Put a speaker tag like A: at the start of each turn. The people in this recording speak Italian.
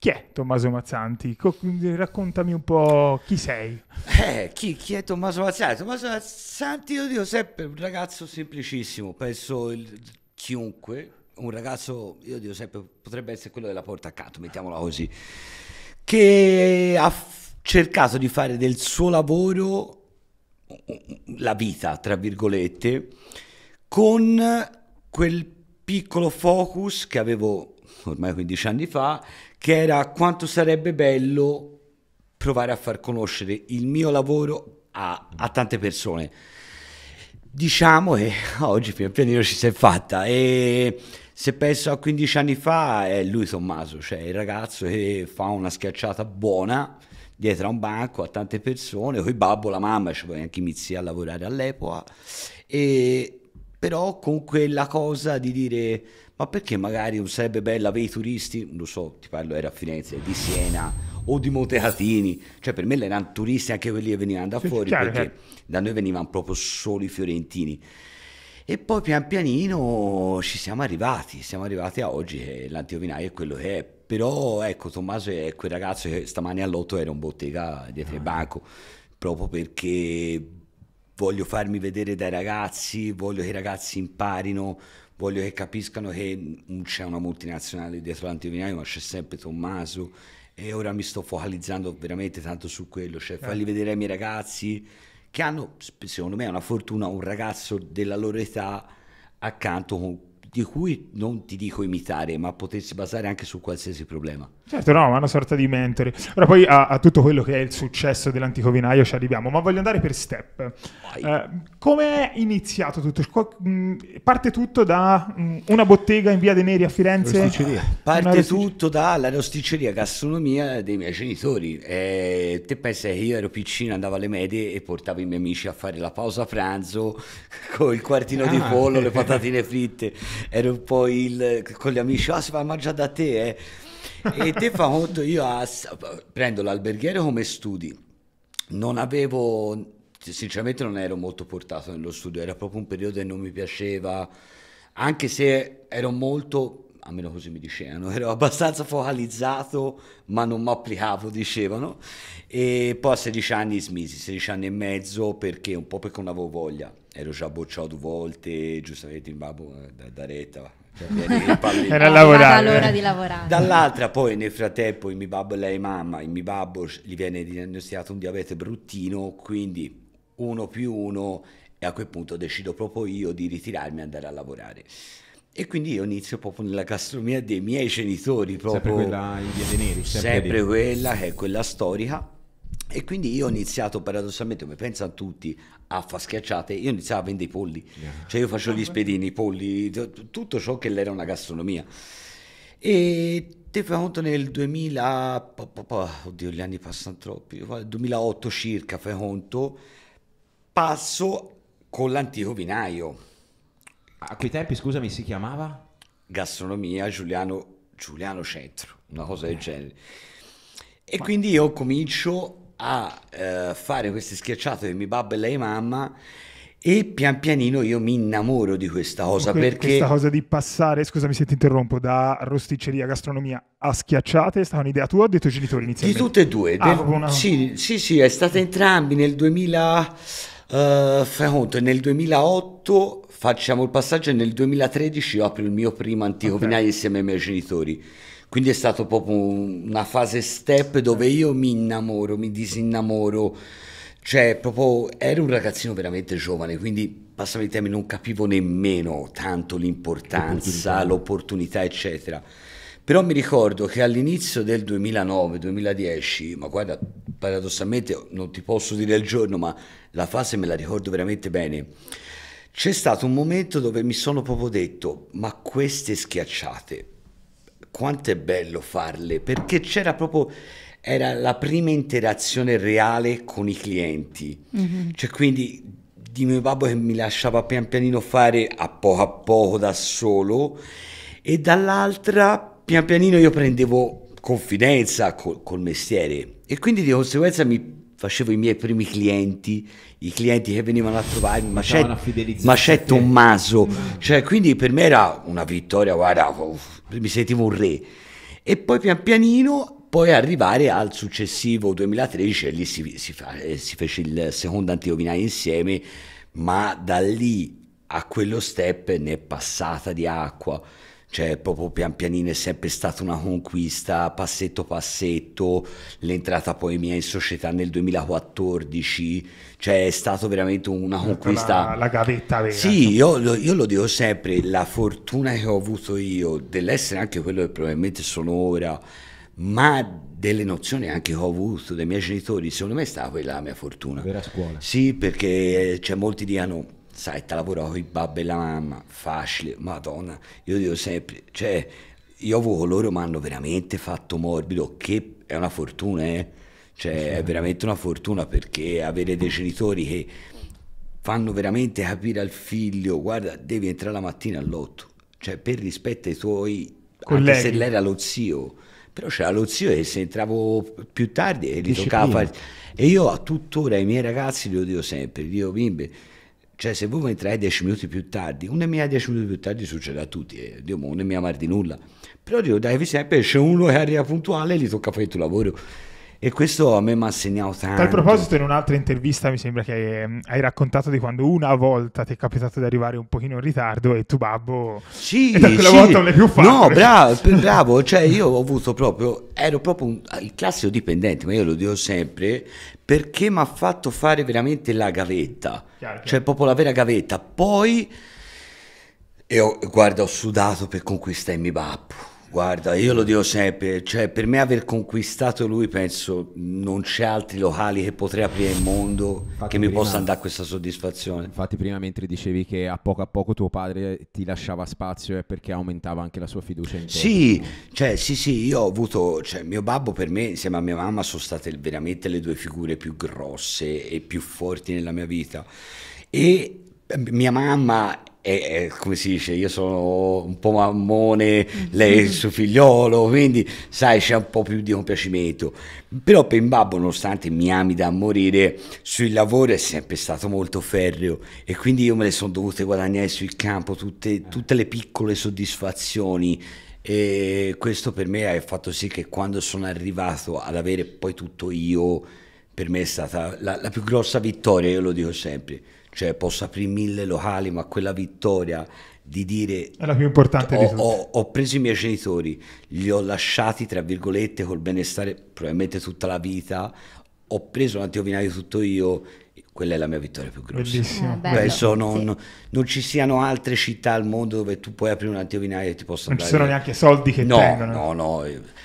A: Chi è Tommaso Mazzanti? raccontami un po' chi sei.
B: Eh, chi, chi, è Tommaso Mazzanti? Tommaso Mazzanti, io dico sempre, un ragazzo semplicissimo, penso il, chiunque, un ragazzo, io dico sempre, potrebbe essere quello della porta accanto, mettiamola così, che ha f- cercato di fare del suo lavoro la vita, tra virgolette, con quel piccolo focus che avevo ormai 15 anni fa, che era quanto sarebbe bello provare a far conoscere il mio lavoro a, a tante persone. Diciamo che oggi pian pianino ci si è fatta e se penso a 15 anni fa è eh, lui Tommaso, cioè il ragazzo che fa una schiacciata buona dietro a un banco a tante persone, con il babbo, la mamma, ci cioè poi anche iniziare a lavorare all'epoca e però con quella cosa di dire ma perché magari non sarebbe bella avere i turisti, non lo so, ti parlo era a Firenze, di Siena o di Montecatini, cioè per me erano turisti anche quelli che venivano da sì, fuori, chiaro, perché chiaro. da noi venivano proprio solo i fiorentini. E poi pian pianino ci siamo arrivati, siamo arrivati a oggi che l'antiovinaio è quello che è, però ecco Tommaso è quel ragazzo che stamani all'otto era in bottega dietro ah. il banco, proprio perché voglio farmi vedere dai ragazzi, voglio che i ragazzi imparino, voglio che capiscano che mm, c'è una multinazionale dietro l'antivinaio, ma c'è sempre Tommaso e ora mi sto focalizzando veramente tanto su quello, cioè certo. farli vedere ai miei ragazzi che hanno, secondo me, una fortuna, un ragazzo della loro età accanto con, di cui non ti dico imitare, ma potersi basare anche su qualsiasi problema.
A: Certo, no, ma una sorta di mentore. Ora poi a, a, tutto quello che è il successo dell'antico vinaio ci arriviamo, ma voglio andare per step. Eh, Come è iniziato tutto? Parte tutto da una bottega in via De Neri a Firenze? Rosticceria. Parte rosticceria. tutto dalla
B: rosticceria gastronomia dei miei genitori. Eh, te pensi che io ero piccino, andavo alle medie e portavo i miei amici a fare la pausa pranzo con il quartino ah. di pollo, le patatine fritte. Ero un po' il, con gli amici, ah si va a mangiare da te, eh e te fa conto, io a, prendo l'alberghiere come studi, non avevo, sinceramente non ero molto portato nello studio, era proprio un periodo che non mi piaceva, anche se ero molto almeno così mi dicevano, ero abbastanza focalizzato ma non mi applicavo, dicevano, e poi a 16 anni smisi, 16 anni e mezzo perché un po' perché non avevo voglia, ero già bocciato due volte, giustamente in babbo eh, da, da retta, era lavorare. L'ora di lavorare. Dall'altra poi nel frattempo il mio babbo e lei mamma, il mio babbo gli viene diagnosticato un diabete bruttino, quindi uno più uno e a quel punto decido proprio io di ritirarmi e andare a lavorare. E quindi io inizio proprio nella gastronomia dei miei genitori, proprio sempre quella in Via De Neri, sempre, sempre quella che è quella storica e quindi io ho iniziato paradossalmente, come pensano tutti, a far schiacciate, io iniziavo a vendere i polli, yeah. cioè io facevo gli ah, spedini, i polli, tutto ciò che era una gastronomia. E te fai conto nel 2000, po, po, po, oddio gli anni passano troppi, 2008 circa fai conto, passo con l'antico vinaio. A quei tempi scusami si chiamava? Gastronomia Giuliano, Giuliano Centro, una cosa del eh. genere. E Ma... quindi io comincio a eh, fare queste schiacciate che mi babbo e lei mamma e pian pianino io mi innamoro di questa cosa que- perché questa cosa
A: di passare scusami se ti interrompo da rosticceria gastronomia a schiacciate è stata un'idea tua o detto genitori inizialmente? di tutte e due ah, del, una...
B: sì, sì sì è stata entrambi nel 2000 uh, eh, conto, nel 2008 facciamo il passaggio e nel 2013 io apro il mio primo antico okay. insieme ai miei genitori quindi è stata proprio una fase step dove io mi innamoro, mi disinnamoro, cioè proprio ero un ragazzino veramente giovane, quindi passami il termine, non capivo nemmeno tanto l'importanza, l'opportunità, eccetera. Però mi ricordo che all'inizio del 2009-2010, ma guarda, paradossalmente non ti posso dire il giorno, ma la fase me la ricordo veramente bene, c'è stato un momento dove mi sono proprio detto, ma queste schiacciate, quanto è bello farle, perché c'era proprio era la prima interazione reale con i clienti. Mm-hmm. Cioè, quindi di mio babbo che mi lasciava pian pianino fare a poco a poco da solo e dall'altra pian pianino io prendevo confidenza col, col mestiere e quindi di conseguenza mi facevo i miei primi clienti, i clienti che venivano a trovarmi, ma c'è Tommaso, cioè quindi per me era una vittoria, guarda, uff, mi sentivo un re. E poi pian pianino, poi arrivare al successivo 2013 e lì si, si, fa, eh, si fece il secondo antiovinaio insieme, ma da lì a quello step ne è passata di acqua cioè proprio pian pianino è sempre stata una conquista passetto passetto, l'entrata poi mia in società nel 2014, cioè è stata veramente una conquista... La, la
A: gavetta vera. Sì,
B: io, io, lo dico sempre, la fortuna che ho avuto io dell'essere anche quello che probabilmente sono ora, ma delle nozioni anche che ho avuto dai miei genitori, secondo me è stata quella la mia fortuna. Vera scuola. Sì, perché cioè, molti di hanno sai, te lavora con i babbi e la mamma, facile, madonna, io dico sempre, cioè, io con loro mi hanno veramente fatto morbido, che è una fortuna, eh? Cioè, sì. è certo. veramente una fortuna perché avere dei genitori che fanno veramente capire al figlio, guarda, devi entrare la mattina all'otto, cioè, per rispetto ai tuoi, Colleghi. anche se lei era lo zio, però c'era lo zio che se entravo più tardi e gli toccava fare... E io a tuttora ai miei ragazzi li odio sempre, io bimbe, cioè, se voi metterai 10 minuti più tardi, una mia 10 minuti più tardi succede a tutti, eh, Dio, una mia mar di nulla. Però Dio, dai, sempre c'è uno che arriva puntuale e gli tocca fare il tuo lavoro. E questo a me mi ha segnato tanto. A tal proposito,
A: in un'altra intervista mi sembra che hai, ehm, hai raccontato di quando una volta ti è capitato di arrivare un pochino in ritardo e tu babbo... Sì, e da quella sì. volta non l'hai più fatto. No, bravo,
B: bravo. cioè io ho avuto proprio... Ero proprio un, ah, il classico dipendente, ma io lo dico sempre, perché mi ha fatto fare veramente la gavetta. Chiaro, cioè proprio la vera gavetta. Poi... E ho, guarda, ho sudato per conquistarmi babbo Guarda, io lo dico sempre, cioè per me aver conquistato lui penso non c'è altri locali che potrei aprire il mondo Infatti che mi prima, possano dare questa soddisfazione. Infatti prima mentre dicevi che a poco a poco tuo padre ti lasciava spazio è perché aumentava anche la sua fiducia in te. Sì, cioè, sì, sì, io ho avuto, cioè mio babbo per me insieme a mia mamma sono state veramente le due figure più grosse e più forti nella mia vita e eh, mia mamma e, e, come si dice io sono un po' mammone lei è il suo figliolo quindi sai c'è un po' più di compiacimento però per Babbo nonostante mi ami da morire sul lavoro è sempre stato molto ferreo e quindi io me le sono dovute guadagnare sul campo tutte, tutte le piccole soddisfazioni e questo per me ha fatto sì che quando sono arrivato ad avere poi tutto io per me è stata la, la, più grossa vittoria, io lo dico sempre, cioè posso aprire mille locali, ma quella vittoria di dire... È la più importante ho, di tutte. Ho, ho preso i miei genitori, li ho lasciati, tra virgolette, col benestare probabilmente tutta la vita, ho preso un antiovinaio tutto io, quella è la mia vittoria più grossa. Bellissimo. Ah, Penso non, sì. non, ci siano altre città al mondo dove tu puoi aprire un antiovinaio e ti possa... Non ci sono neanche soldi che no, tengono. No, no, eh.